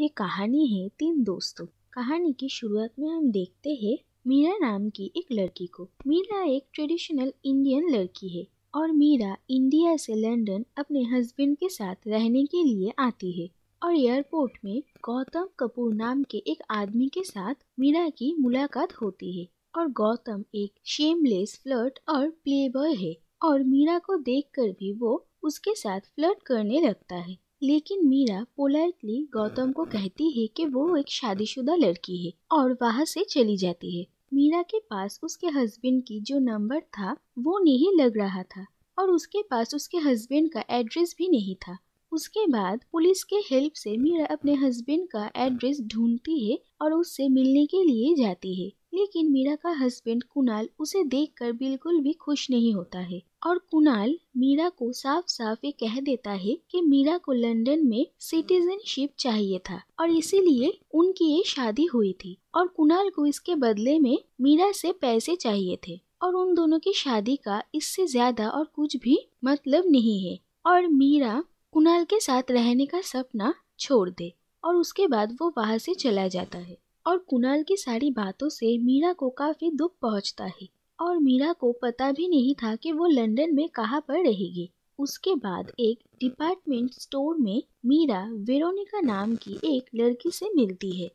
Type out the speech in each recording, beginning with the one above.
ये कहानी है तीन दोस्तों कहानी की शुरुआत में हम देखते हैं मीरा नाम की एक लड़की को मीरा एक ट्रेडिशनल इंडियन लड़की है और मीरा इंडिया से लंदन अपने हस्बैंड के साथ रहने के लिए आती है और एयरपोर्ट में गौतम कपूर नाम के एक आदमी के साथ मीरा की मुलाकात होती है और गौतम एक शेमलेस फ्लर्ट और प्लेबॉय है और मीरा को देखकर भी वो उसके साथ फ्लर्ट करने लगता है लेकिन मीरा पोलाइटली गौतम को कहती है कि वो एक शादीशुदा लड़की है और वहाँ से चली जाती है मीरा के पास उसके हस्बैंड की जो नंबर था वो नहीं लग रहा था और उसके पास उसके हस्बैंड का एड्रेस भी नहीं था उसके बाद पुलिस के हेल्प से मीरा अपने हस्बैंड का एड्रेस ढूंढती है और उससे मिलने के लिए जाती है लेकिन मीरा का हस्बैंड कुणाल उसे देखकर बिल्कुल भी खुश नहीं होता है और कुणाल मीरा को साफ साफ ये कह देता है कि मीरा को लंदन में सिटीजनशिप चाहिए था और इसीलिए उनकी ये शादी हुई थी और कुणाल को इसके बदले में मीरा से पैसे चाहिए थे और उन दोनों की शादी का इससे ज्यादा और कुछ भी मतलब नहीं है और मीरा कुणाल के साथ रहने का सपना छोड़ दे और उसके बाद वो वहाँ से चला जाता है और कुणाल की सारी बातों से मीरा को काफ़ी दुख पहुंचता है और मीरा को पता भी नहीं था कि वो लंदन में कहाँ पर रहेगी उसके बाद एक डिपार्टमेंट स्टोर में मीरा वेरोनिका नाम की एक लड़की से मिलती है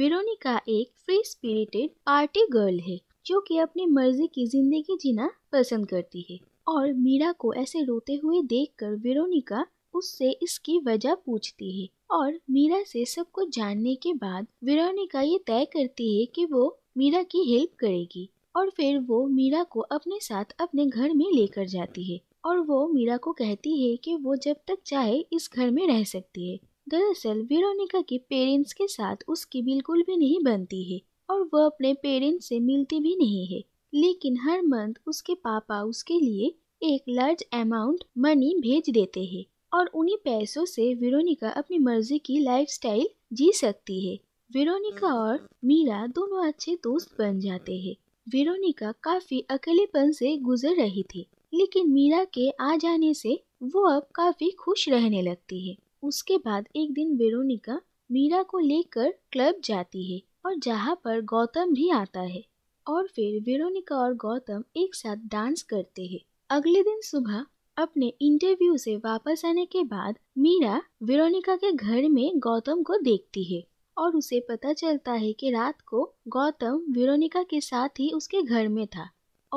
वेरोनिका एक फ्री स्पिरिटेड पार्टी गर्ल है जो कि अपनी मर्जी की जिंदगी जीना पसंद करती है और मीरा को ऐसे रोते हुए देखकर वेरोनिका उससे इसकी वजह पूछती है और मीरा से सब कुछ जानने के बाद विरोनिका ये तय करती है कि वो मीरा की हेल्प करेगी और फिर वो मीरा को अपने साथ अपने घर में लेकर जाती है और वो मीरा को कहती है कि वो जब तक चाहे इस घर में रह सकती है दरअसल विरोनिका के पेरेंट्स के साथ उसकी बिल्कुल भी नहीं बनती है और वो अपने पेरेंट्स से मिलती भी नहीं है लेकिन हर मंथ उसके पापा उसके लिए एक लार्ज अमाउंट मनी भेज देते हैं और उन्हीं पैसों से विरोनिका अपनी मर्जी की लाइफस्टाइल जी सकती है विरोनिका और मीरा दोनों अच्छे दोस्त बन जाते हैं विरोनिका काफी अकेलेपन से गुजर रही थी लेकिन मीरा के आ जाने से वो अब काफी खुश रहने लगती है उसके बाद एक दिन विरोनिका मीरा को लेकर क्लब जाती है और जहाँ पर गौतम भी आता है और फिर विरोनिका और गौतम एक साथ डांस करते हैं अगले दिन सुबह अपने इंटरव्यू से वापस आने के बाद मीरा विरोनिका के घर में गौतम को देखती है और उसे पता चलता है कि रात को गौतम विरोनिका के साथ ही उसके घर में था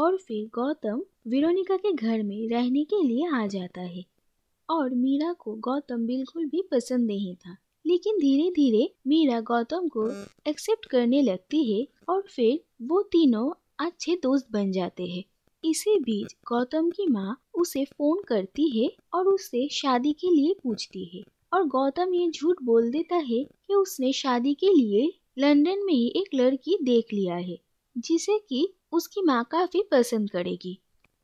और फिर गौतम विरोनिका के घर में रहने के लिए आ जाता है और मीरा को गौतम बिल्कुल भी पसंद नहीं था लेकिन धीरे धीरे मीरा गौतम को एक्सेप्ट करने लगती है और फिर वो तीनों अच्छे दोस्त बन जाते हैं इसी बीच गौतम की माँ उसे फोन करती है और उससे शादी के लिए पूछती है और गौतम ये झूठ बोल देता है कि उसने शादी के लिए लंदन में ही एक लड़की देख लिया है जिसे कि उसकी माँ काफी पसंद करेगी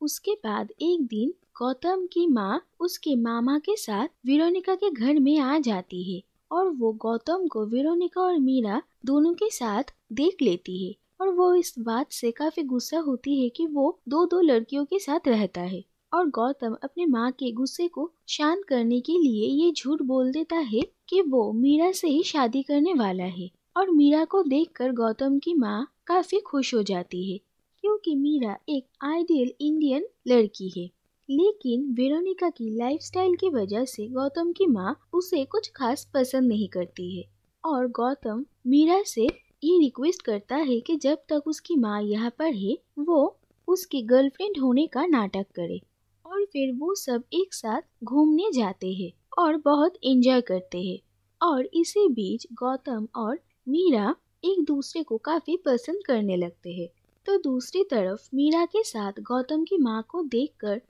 उसके बाद एक दिन गौतम की माँ उसके मामा के साथ वीरोनिका के घर में आ जाती है और वो गौतम को वीरोनिका और मीरा दोनों के साथ देख लेती है और वो इस बात से काफी गुस्सा होती है कि वो दो दो लड़कियों के साथ रहता है और गौतम अपनी माँ के गुस्से को शांत करने के लिए ये झूठ बोल देता है कि वो मीरा से ही शादी करने वाला है और मीरा को देखकर गौतम की माँ काफी खुश हो जाती है क्योंकि मीरा एक आइडियल इंडियन लड़की है लेकिन वेरोनिका की लाइफस्टाइल की वजह से गौतम की माँ उसे कुछ खास पसंद नहीं करती है और गौतम मीरा से ये रिक्वेस्ट करता है कि जब तक उसकी माँ यहाँ पर है वो उसके गर्लफ्रेंड होने का नाटक करे और फिर वो सब एक साथ घूमने जाते हैं और बहुत एंजॉय करते हैं और इसी बीच गौतम और मीरा एक दूसरे को काफ़ी पसंद करने लगते हैं तो दूसरी तरफ मीरा के साथ गौतम की माँ को देखकर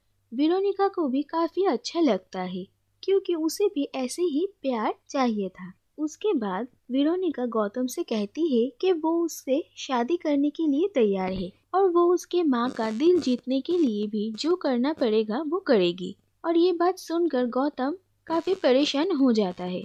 विरोनिका को भी काफ़ी अच्छा लगता है क्योंकि उसे भी ऐसे ही प्यार चाहिए था उसके बाद वीरोनिका गौतम से कहती है कि वो उससे शादी करने के लिए तैयार है और वो उसके माँ का दिल जीतने के लिए भी जो करना पड़ेगा वो करेगी और ये बात सुनकर गौतम काफ़ी परेशान हो जाता है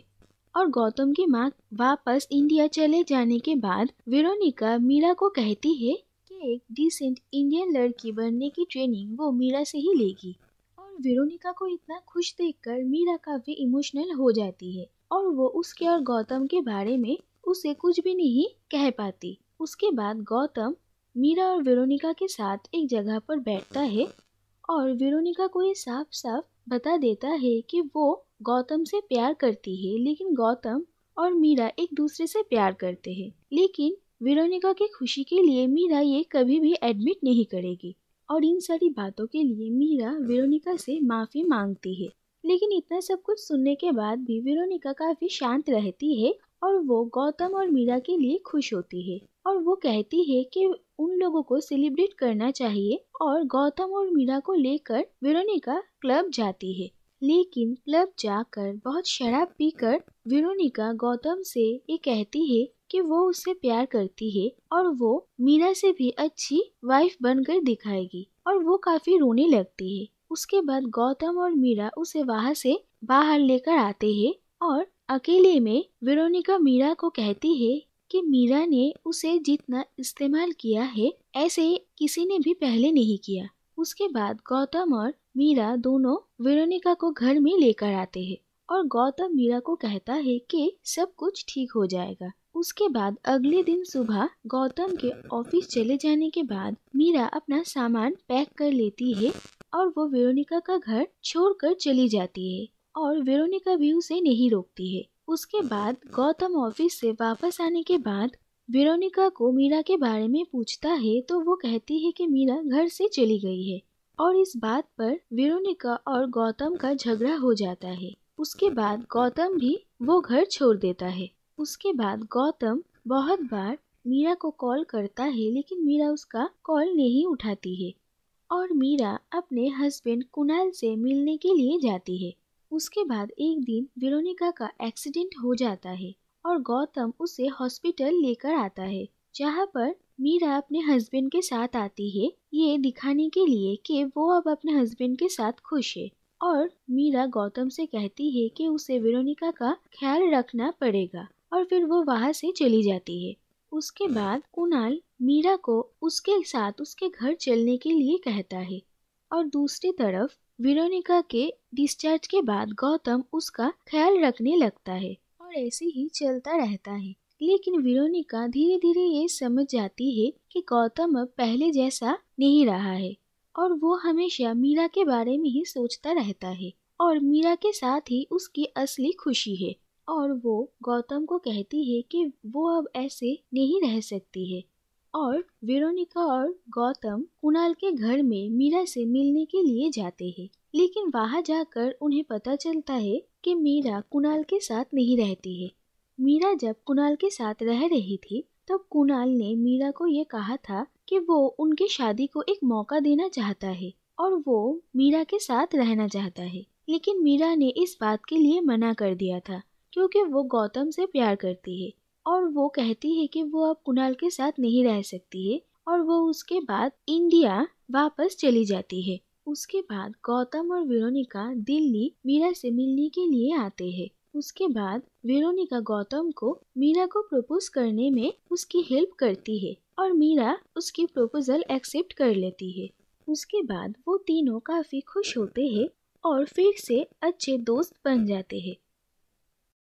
और गौतम की माँ वापस इंडिया चले जाने के बाद वीरोनिका मीरा को कहती है कि एक डिसेंट इंडियन लड़की बनने की ट्रेनिंग वो मीरा से ही लेगी और वेरोनिका को इतना खुश देखकर मीरा काफ़ी इमोशनल हो जाती है और वो उसके और गौतम के बारे में उसे कुछ भी नहीं कह पाती उसके बाद गौतम मीरा और वेरोनिका के साथ एक जगह पर बैठता है और वेरोनिका को ये साफ साफ बता देता है कि वो गौतम से प्यार करती है लेकिन गौतम और मीरा एक दूसरे से प्यार करते हैं लेकिन वेरोनिका की खुशी के लिए मीरा ये कभी भी एडमिट नहीं करेगी और इन सारी बातों के लिए मीरा वेरोनिका से माफ़ी मांगती है लेकिन इतना सब कुछ सुनने के बाद भी वेरोनिका काफी शांत रहती है और वो गौतम और मीरा के लिए खुश होती है और वो कहती है कि उन लोगों को सेलिब्रेट करना चाहिए और गौतम और मीरा को लेकर वेरोनिका क्लब जाती है लेकिन क्लब जाकर बहुत शराब पीकर विरोनिका गौतम से ये कहती है कि वो उससे प्यार करती है और वो मीरा से भी अच्छी वाइफ बनकर दिखाएगी और वो काफी रोने लगती है उसके बाद गौतम और मीरा उसे वहाँ से बाहर लेकर आते हैं और अकेले में वेरोनिका मीरा को कहती है कि मीरा ने उसे जितना इस्तेमाल किया है ऐसे किसी ने भी पहले नहीं किया उसके बाद गौतम और मीरा दोनों वेरोनिका को घर में लेकर आते हैं और गौतम मीरा को कहता है कि सब कुछ ठीक हो जाएगा उसके बाद अगले दिन सुबह गौतम के ऑफिस चले जाने के बाद मीरा अपना सामान पैक कर लेती है और वो वेरोनिका का घर छोड़कर चली जाती है और वेरोनिका भी उसे नहीं रोकती है उसके बाद गौतम ऑफिस से वापस आने के बाद वेरोनिका को मीरा के बारे में पूछता है तो वो कहती है कि मीरा घर से चली गई है और इस बात पर वेरोनिका और गौतम का झगड़ा हो जाता है उसके बाद गौतम भी वो घर छोड़ देता है उसके बाद गौतम बहुत बार मीरा को कॉल करता है लेकिन मीरा उसका कॉल नहीं उठाती है और मीरा अपने हस्बैंड कुणाल से मिलने के लिए जाती है उसके बाद एक दिन विरोनिका का एक्सीडेंट हो जाता है और गौतम उसे हॉस्पिटल लेकर आता है जहाँ पर मीरा अपने हस्बैंड के साथ आती है ये दिखाने के लिए कि वो अब अपने हस्बैंड के साथ खुश है और मीरा गौतम से कहती है कि उसे विरोनिका का ख्याल रखना पड़ेगा और फिर वो वहाँ से चली जाती है उसके बाद कुणाल मीरा को उसके साथ उसके घर चलने के लिए कहता है और दूसरी तरफ विरोनिका के डिस्चार्ज के बाद गौतम उसका ख्याल रखने लगता है और ऐसे ही चलता रहता है लेकिन विरोनिका धीरे धीरे ये समझ जाती है कि गौतम अब पहले जैसा नहीं रहा है और वो हमेशा मीरा के बारे में ही सोचता रहता है और मीरा के साथ ही उसकी असली खुशी है और वो गौतम को कहती है कि वो अब ऐसे नहीं रह सकती है और वेरोनिका और गौतम कुणाल के घर में मीरा से मिलने के लिए जाते हैं लेकिन वहां जाकर उन्हें पता चलता है कि मीरा कुणाल के साथ नहीं रहती है मीरा जब कुणाल के साथ रह रही थी तब कुणाल ने मीरा को ये कहा था कि वो उनके शादी को एक मौका देना चाहता है और वो मीरा के साथ रहना चाहता है लेकिन मीरा ने इस बात के लिए मना कर दिया था क्योंकि वो गौतम से प्यार करती है और वो कहती है कि वो अब कुणाल के साथ नहीं रह सकती है और वो उसके बाद इंडिया वापस चली जाती है उसके बाद गौतम और वेरोनिका दिल्ली मीरा से मिलने के लिए आते हैं उसके बाद वेरोनिका गौतम को मीरा को प्रपोज करने में उसकी हेल्प करती है और मीरा उसकी प्रपोजल एक्सेप्ट कर लेती है उसके बाद वो तीनों काफी खुश होते हैं और फिर से अच्छे दोस्त बन जाते हैं